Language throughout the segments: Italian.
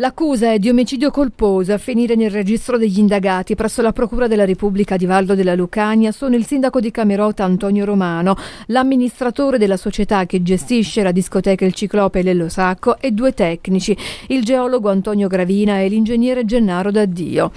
L'accusa è di omicidio colposo a finire nel registro degli indagati presso la Procura della Repubblica di Valdo della Lucania sono il sindaco di Camerota Antonio Romano, l'amministratore della società che gestisce la discoteca Il Ciclope Lello Sacco e due tecnici, il geologo Antonio Gravina e l'ingegnere Gennaro D'Addio.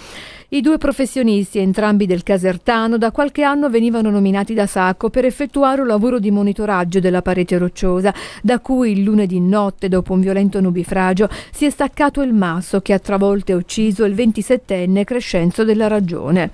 I due professionisti, entrambi del Casertano, da qualche anno venivano nominati da Sacco per effettuare un lavoro di monitoraggio della parete rocciosa, da cui il lunedì notte, dopo un violento nubifragio, si è staccato il masso che ha travolto e ucciso il 27enne Crescenzo della Ragione.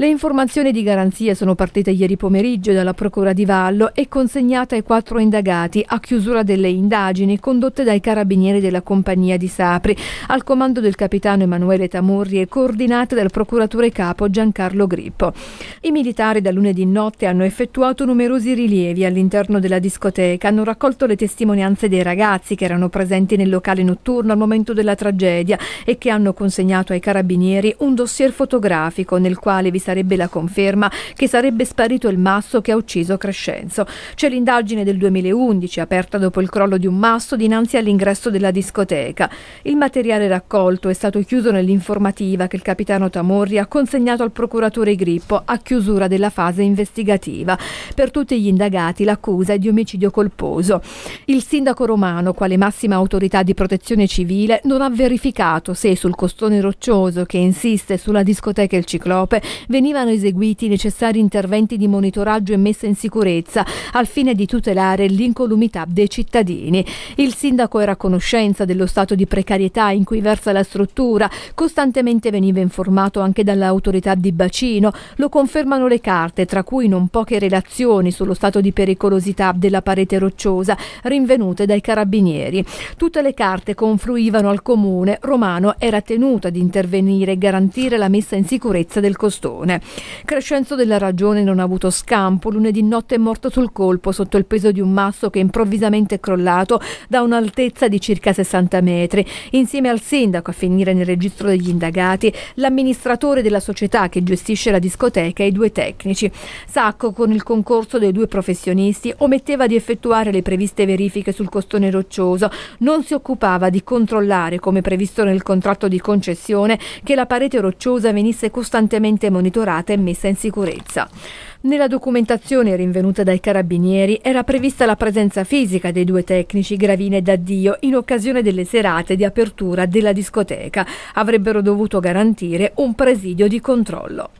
Le informazioni di garanzia sono partite ieri pomeriggio dalla Procura di Vallo e consegnate ai quattro indagati a chiusura delle indagini condotte dai carabinieri della compagnia di Sapri, al comando del capitano Emanuele Tamurri e coordinate dal procuratore capo Giancarlo Grippo. I militari da lunedì notte hanno effettuato numerosi rilievi all'interno della discoteca, hanno raccolto le testimonianze dei ragazzi che erano presenti nel locale notturno al momento della tragedia e che hanno consegnato ai carabinieri un dossier fotografico nel quale vi saranno sarebbe la conferma che sarebbe sparito il masso che ha ucciso Crescenzo. C'è l'indagine del 2011, aperta dopo il crollo di un masso dinanzi all'ingresso della discoteca. Il materiale raccolto è stato chiuso nell'informativa che il capitano Tamorri ha consegnato al procuratore Grippo a chiusura della fase investigativa. Per tutti gli indagati l'accusa è di omicidio colposo. Il sindaco romano, quale massima autorità di protezione civile, non ha verificato se sul costone roccioso che insiste sulla discoteca Il Ciclope venivano eseguiti i necessari interventi di monitoraggio e messa in sicurezza al fine di tutelare l'incolumità dei cittadini. Il sindaco era a conoscenza dello stato di precarietà in cui versa la struttura, costantemente veniva informato anche dall'autorità di bacino, lo confermano le carte, tra cui non poche relazioni sullo stato di pericolosità della parete rocciosa rinvenute dai carabinieri. Tutte le carte confluivano al comune, Romano era tenuto ad intervenire e garantire la messa in sicurezza del costoro ragione. Crescenzo della ragione non ha avuto scampo, lunedì notte è morto sul colpo sotto il peso di un masso che improvvisamente è crollato da un'altezza di circa 60 metri. Insieme al sindaco a finire nel registro degli indagati, l'amministratore della società che gestisce la discoteca e i due tecnici. Sacco, con il concorso dei due professionisti, ometteva di effettuare le previste verifiche sul costone roccioso, non si occupava di controllare, come previsto nel contratto di concessione, che la parete rocciosa venisse costantemente monitorata monitorata e messa in sicurezza. Nella documentazione rinvenuta dai carabinieri era prevista la presenza fisica dei due tecnici Gravina e D'Addio in occasione delle serate di apertura della discoteca. Avrebbero dovuto garantire un presidio di controllo.